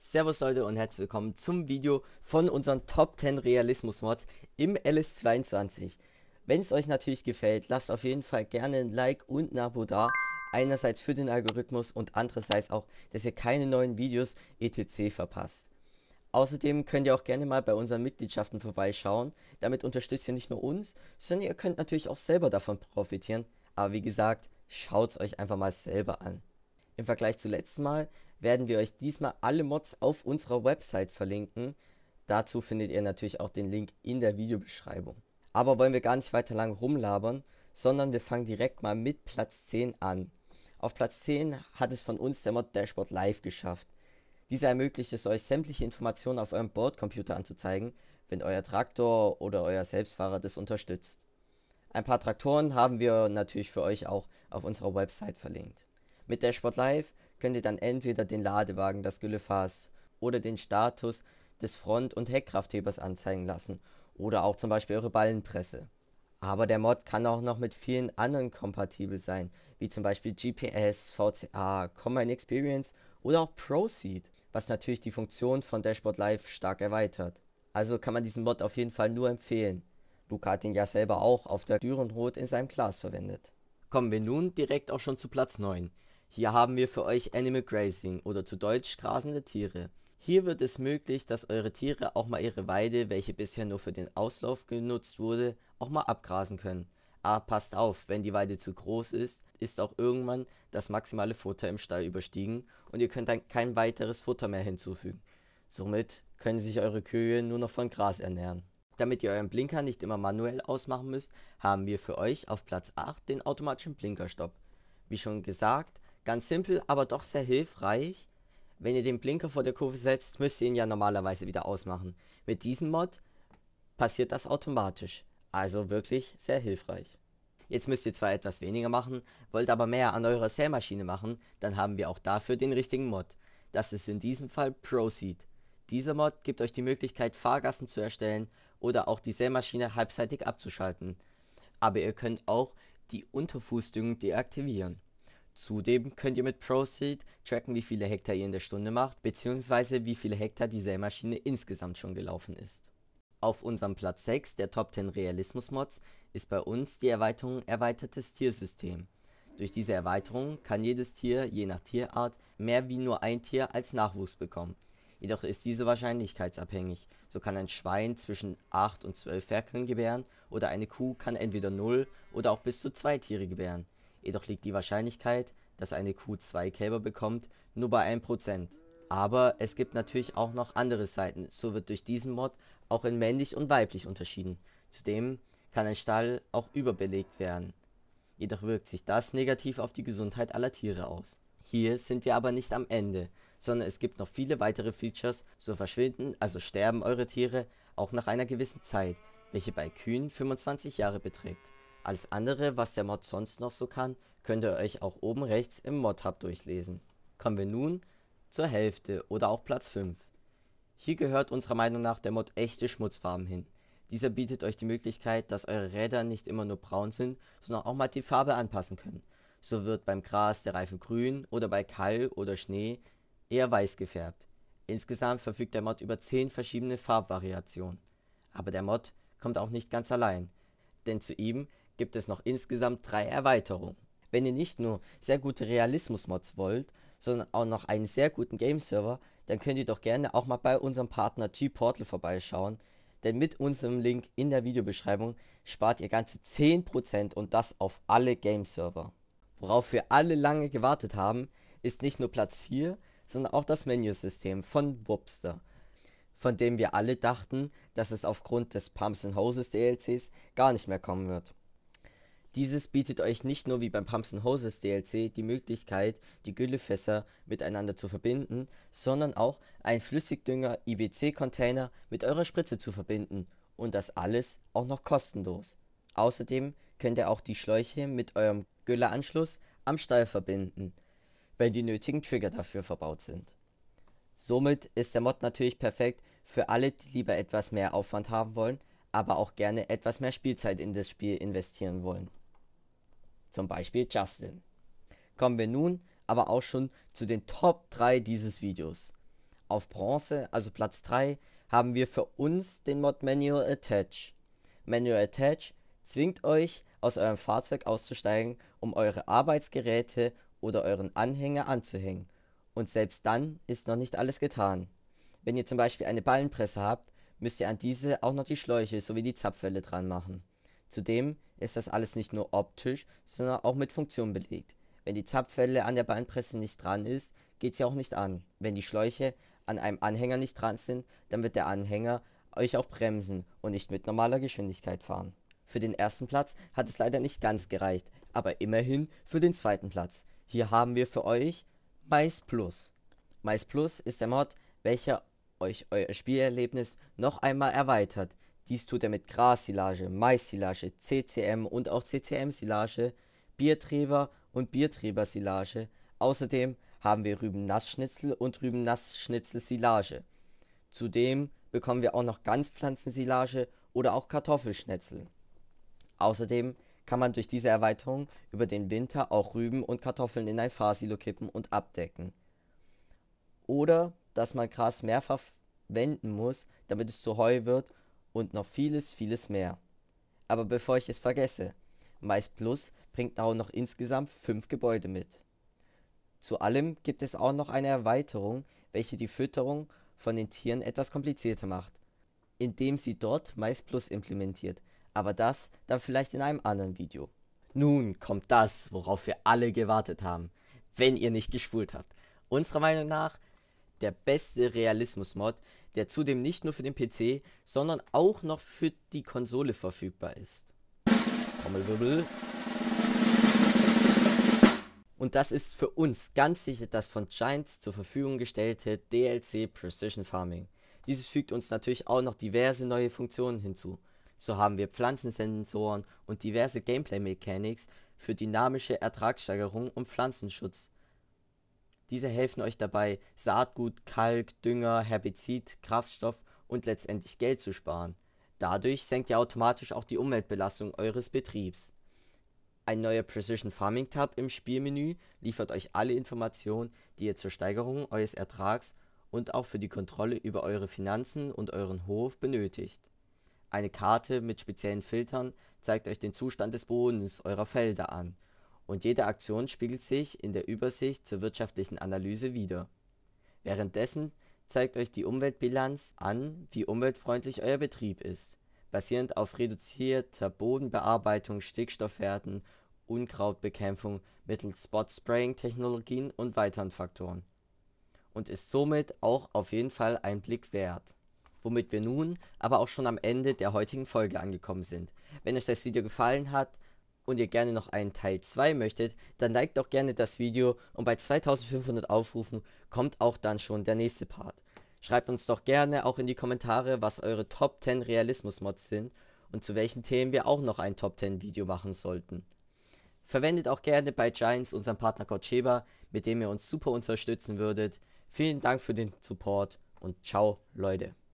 Servus Leute und herzlich willkommen zum Video von unseren Top 10 Realismus Mods im LS22. Wenn es euch natürlich gefällt, lasst auf jeden Fall gerne ein Like und ein Abo da. Einerseits für den Algorithmus und andererseits auch, dass ihr keine neuen Videos etc. verpasst. Außerdem könnt ihr auch gerne mal bei unseren Mitgliedschaften vorbeischauen. Damit unterstützt ihr nicht nur uns, sondern ihr könnt natürlich auch selber davon profitieren. Aber wie gesagt, schaut es euch einfach mal selber an. Im Vergleich zu letztem Mal werden wir euch diesmal alle Mods auf unserer Website verlinken. Dazu findet ihr natürlich auch den Link in der Videobeschreibung. Aber wollen wir gar nicht weiter lang rumlabern, sondern wir fangen direkt mal mit Platz 10 an. Auf Platz 10 hat es von uns der Mod Dashboard Live geschafft. Dieser ermöglicht es euch, sämtliche Informationen auf eurem Bordcomputer anzuzeigen, wenn euer Traktor oder euer Selbstfahrer das unterstützt. Ein paar Traktoren haben wir natürlich für euch auch auf unserer Website verlinkt. Mit Dashboard Live könnt ihr dann entweder den Ladewagen, das Güllefass oder den Status des Front- und Heckkrafthebers anzeigen lassen oder auch zum Beispiel eure Ballenpresse. Aber der Mod kann auch noch mit vielen anderen kompatibel sein, wie zum Beispiel GPS, VCA, Combine Experience oder auch Proceed, was natürlich die Funktion von Dashboard Live stark erweitert. Also kann man diesen Mod auf jeden Fall nur empfehlen. Luca hat ihn ja selber auch auf der Dürenrot in seinem Glas verwendet. Kommen wir nun direkt auch schon zu Platz 9. Hier haben wir für euch Animal Grazing oder zu deutsch grasende Tiere. Hier wird es möglich, dass eure Tiere auch mal ihre Weide, welche bisher nur für den Auslauf genutzt wurde, auch mal abgrasen können. Aber ah, passt auf, wenn die Weide zu groß ist, ist auch irgendwann das maximale Futter im Stall überstiegen und ihr könnt dann kein weiteres Futter mehr hinzufügen. Somit können sich eure Kühe nur noch von Gras ernähren. Damit ihr euren Blinker nicht immer manuell ausmachen müsst, haben wir für euch auf Platz 8 den automatischen Blinkerstopp. Wie schon gesagt, Ganz simpel, aber doch sehr hilfreich. Wenn ihr den Blinker vor der Kurve setzt, müsst ihr ihn ja normalerweise wieder ausmachen. Mit diesem Mod passiert das automatisch. Also wirklich sehr hilfreich. Jetzt müsst ihr zwar etwas weniger machen, wollt aber mehr an eurer Sämaschine machen, dann haben wir auch dafür den richtigen Mod. Das ist in diesem Fall Proceed. Dieser Mod gibt euch die Möglichkeit Fahrgassen zu erstellen oder auch die Sämaschine halbseitig abzuschalten. Aber ihr könnt auch die Unterfußdüngung deaktivieren. Zudem könnt ihr mit ProSeed tracken, wie viele Hektar ihr in der Stunde macht, beziehungsweise wie viele Hektar die Sämaschine insgesamt schon gelaufen ist. Auf unserem Platz 6 der Top 10 Realismus Mods ist bei uns die Erweiterung Erweitertes Tiersystem. Durch diese Erweiterung kann jedes Tier, je nach Tierart, mehr wie nur ein Tier als Nachwuchs bekommen. Jedoch ist diese wahrscheinlichkeitsabhängig. So kann ein Schwein zwischen 8 und 12 Ferkeln gebären oder eine Kuh kann entweder 0 oder auch bis zu 2 Tiere gebären jedoch liegt die Wahrscheinlichkeit, dass eine Kuh zwei Kälber bekommt, nur bei 1%. Aber es gibt natürlich auch noch andere Seiten, so wird durch diesen Mod auch in männlich und weiblich unterschieden. Zudem kann ein Stall auch überbelegt werden. Jedoch wirkt sich das negativ auf die Gesundheit aller Tiere aus. Hier sind wir aber nicht am Ende, sondern es gibt noch viele weitere Features, so verschwinden, also sterben eure Tiere, auch nach einer gewissen Zeit, welche bei Kühen 25 Jahre beträgt. Alles andere, was der Mod sonst noch so kann, könnt ihr euch auch oben rechts im Mod-Hub durchlesen. Kommen wir nun zur Hälfte oder auch Platz 5. Hier gehört unserer Meinung nach der Mod echte Schmutzfarben hin. Dieser bietet euch die Möglichkeit, dass eure Räder nicht immer nur braun sind, sondern auch mal die Farbe anpassen können. So wird beim Gras der Reifen grün oder bei Kall oder Schnee eher weiß gefärbt. Insgesamt verfügt der Mod über 10 verschiedene Farbvariationen. Aber der Mod kommt auch nicht ganz allein, denn zu ihm gibt es noch insgesamt drei Erweiterungen. Wenn ihr nicht nur sehr gute Realismus-Mods wollt, sondern auch noch einen sehr guten Game-Server, dann könnt ihr doch gerne auch mal bei unserem Partner G-Portal vorbeischauen, denn mit unserem Link in der Videobeschreibung spart ihr ganze 10% und das auf alle Game-Server. Worauf wir alle lange gewartet haben, ist nicht nur Platz 4, sondern auch das Menüsystem von Whoopster, von dem wir alle dachten, dass es aufgrund des Pumps Hoses DLCs gar nicht mehr kommen wird. Dieses bietet euch nicht nur wie beim Pumps -n Hoses DLC die Möglichkeit, die Güllefässer miteinander zu verbinden, sondern auch einen Flüssigdünger-IBC-Container mit eurer Spritze zu verbinden und das alles auch noch kostenlos. Außerdem könnt ihr auch die Schläuche mit eurem Gülleanschluss am Stall verbinden, wenn die nötigen Trigger dafür verbaut sind. Somit ist der Mod natürlich perfekt für alle, die lieber etwas mehr Aufwand haben wollen, aber auch gerne etwas mehr Spielzeit in das Spiel investieren wollen zum Beispiel Justin. Kommen wir nun aber auch schon zu den Top 3 dieses Videos. Auf Bronze, also Platz 3, haben wir für uns den Mod Manual Attach. Manual Attach zwingt euch, aus eurem Fahrzeug auszusteigen, um eure Arbeitsgeräte oder euren Anhänger anzuhängen. Und selbst dann ist noch nicht alles getan. Wenn ihr zum Beispiel eine Ballenpresse habt, müsst ihr an diese auch noch die Schläuche sowie die Zapfwelle dran machen. Zudem ist das alles nicht nur optisch, sondern auch mit Funktion belegt. Wenn die Zapfwelle an der Beinpresse nicht dran ist, geht sie auch nicht an. Wenn die Schläuche an einem Anhänger nicht dran sind, dann wird der Anhänger euch auch bremsen und nicht mit normaler Geschwindigkeit fahren. Für den ersten Platz hat es leider nicht ganz gereicht, aber immerhin für den zweiten Platz. Hier haben wir für euch Mais Plus. Mais Plus ist der Mod, welcher euch euer Spielerlebnis noch einmal erweitert. Dies tut er mit Grassilage, Mais-Silage, CCM und auch CCM-Silage, Biertreber und Biertrebersilage. Außerdem haben wir Rübennassschnitzel und Rübennassschnitzel-Silage. Zudem bekommen wir auch noch Ganzpflanzensilage oder auch Kartoffelschnitzel. Außerdem kann man durch diese Erweiterung über den Winter auch Rüben und Kartoffeln in ein Fahrsilo kippen und abdecken. Oder dass man Gras mehrfach wenden muss, damit es zu Heu wird und noch vieles, vieles mehr. Aber bevor ich es vergesse, Mais Plus bringt auch noch insgesamt 5 Gebäude mit. Zu allem gibt es auch noch eine Erweiterung, welche die Fütterung von den Tieren etwas komplizierter macht, indem sie dort Mais Plus implementiert, aber das dann vielleicht in einem anderen Video. Nun kommt das, worauf wir alle gewartet haben, wenn ihr nicht gespult habt. Unserer Meinung nach der beste Realismus-Mod, der zudem nicht nur für den PC, sondern auch noch für die Konsole verfügbar ist. Trommelwirbel. Und das ist für uns ganz sicher das von Giants zur Verfügung gestellte DLC Precision Farming. Dieses fügt uns natürlich auch noch diverse neue Funktionen hinzu. So haben wir Pflanzensensoren und diverse Gameplay Mechanics für dynamische Ertragssteigerung und Pflanzenschutz. Diese helfen euch dabei, Saatgut, Kalk, Dünger, Herbizid, Kraftstoff und letztendlich Geld zu sparen. Dadurch senkt ihr automatisch auch die Umweltbelastung eures Betriebs. Ein neuer Precision Farming Tab im Spielmenü liefert euch alle Informationen, die ihr zur Steigerung eures Ertrags und auch für die Kontrolle über eure Finanzen und euren Hof benötigt. Eine Karte mit speziellen Filtern zeigt euch den Zustand des Bodens eurer Felder an und jede Aktion spiegelt sich in der Übersicht zur wirtschaftlichen Analyse wider. Währenddessen zeigt euch die Umweltbilanz an, wie umweltfreundlich euer Betrieb ist, basierend auf reduzierter Bodenbearbeitung, Stickstoffwerten, Unkrautbekämpfung mittels Spot-Spraying-Technologien und weiteren Faktoren und ist somit auch auf jeden Fall einen Blick wert. Womit wir nun aber auch schon am Ende der heutigen Folge angekommen sind. Wenn euch das Video gefallen hat, und ihr gerne noch einen Teil 2 möchtet, dann liked doch gerne das Video und bei 2500 Aufrufen kommt auch dann schon der nächste Part. Schreibt uns doch gerne auch in die Kommentare, was eure Top 10 Realismus-Mods sind und zu welchen Themen wir auch noch ein Top 10 Video machen sollten. Verwendet auch gerne bei Giants unseren Partner Coacheba, mit dem ihr uns super unterstützen würdet. Vielen Dank für den Support und ciao Leute.